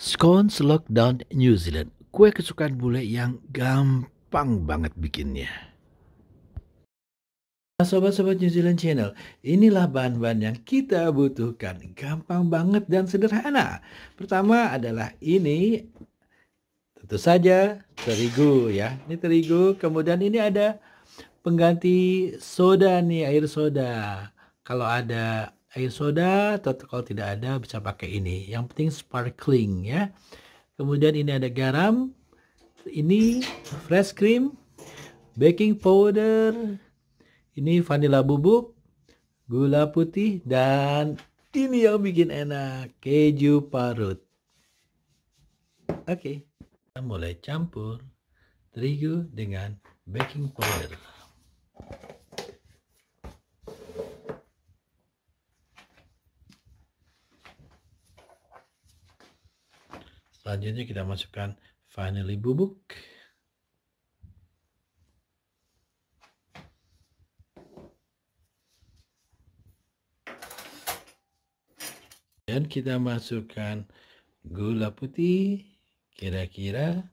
Scones Lockdown New Zealand. Kue kesukaan bule yang gampang banget bikinnya. Nah, sobat-sobat New Zealand Channel, inilah bahan-bahan yang kita butuhkan. Gampang banget dan sederhana. Pertama adalah ini, tentu saja terigu ya. Ini terigu, kemudian ini ada pengganti soda nih, air soda. Kalau ada air soda atau kalau tidak ada bisa pakai ini yang penting sparkling ya kemudian ini ada garam ini fresh cream baking powder ini vanilla bubuk gula putih dan ini yang bikin enak keju parut oke okay. kita mulai campur terigu dengan baking powder Selanjutnya kita masukkan finally bubuk. Dan kita masukkan gula putih kira-kira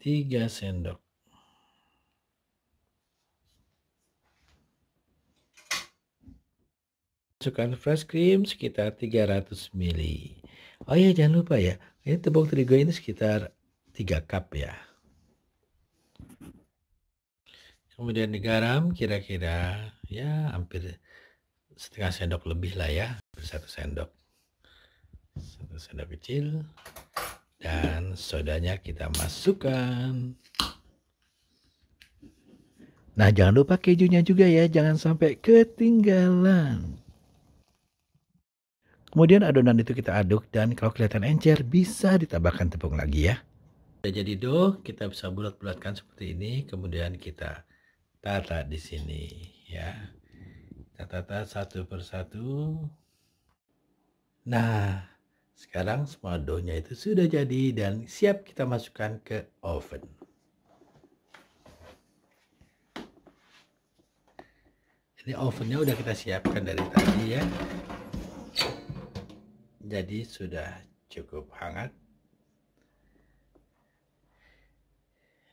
3 sendok. Masukkan fresh cream sekitar 300 ml. Oh iya jangan lupa ya, ini tepung terigu ini sekitar 3 cup ya. Kemudian digaram kira-kira ya hampir setengah sendok lebih lah ya, hampir satu sendok. Satu sendok kecil dan sodanya kita masukkan. Nah jangan lupa kejunya juga ya, jangan sampai ketinggalan. Kemudian adonan itu kita aduk dan kalau kelihatan encer bisa ditambahkan tepung lagi ya. Sudah jadi dough, kita bisa bulat-bulatkan seperti ini, kemudian kita tata di sini ya. Kita tata satu persatu. Nah, sekarang semua doughnya itu sudah jadi dan siap kita masukkan ke oven. Ini ovennya udah kita siapkan dari tadi ya jadi sudah cukup hangat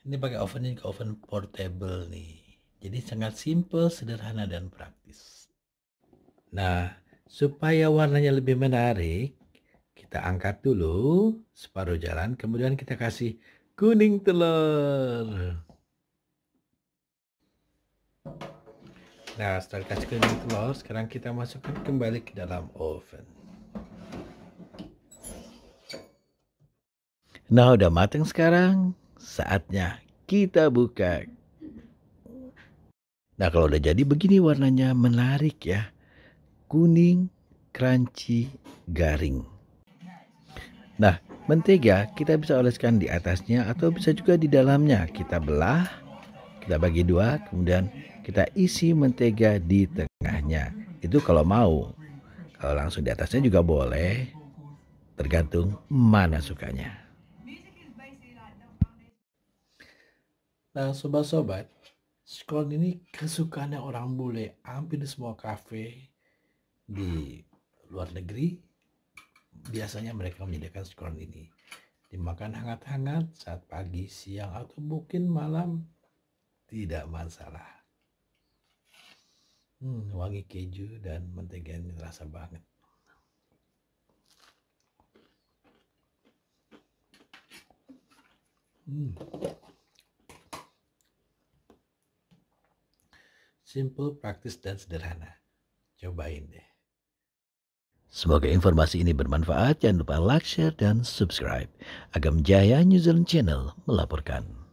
ini pakai oven ini oven portable nih jadi sangat simple sederhana dan praktis nah supaya warnanya lebih menarik kita angkat dulu separuh jalan kemudian kita kasih kuning telur nah setelah kasih kuning telur sekarang kita masukkan kembali ke dalam oven Nah udah mateng sekarang, saatnya kita buka. Nah kalau udah jadi begini warnanya menarik ya. Kuning, crunchy, garing. Nah mentega kita bisa oleskan di atasnya atau bisa juga di dalamnya. Kita belah, kita bagi dua, kemudian kita isi mentega di tengahnya. Itu kalau mau. Kalau langsung di atasnya juga boleh. Tergantung mana sukanya. Nah sobat-sobat, scone ini kesukaannya orang bule hampir di semua kafe di luar negeri biasanya mereka menyediakan scone ini dimakan hangat-hangat saat pagi, siang, atau mungkin malam tidak masalah. Hmm, wangi keju dan ini terasa banget. Hmm. Simple, praktis, dan sederhana. Cobain deh. Semoga informasi ini bermanfaat. Jangan lupa like, share, dan subscribe. Agam Jaya New Zealand Channel melaporkan.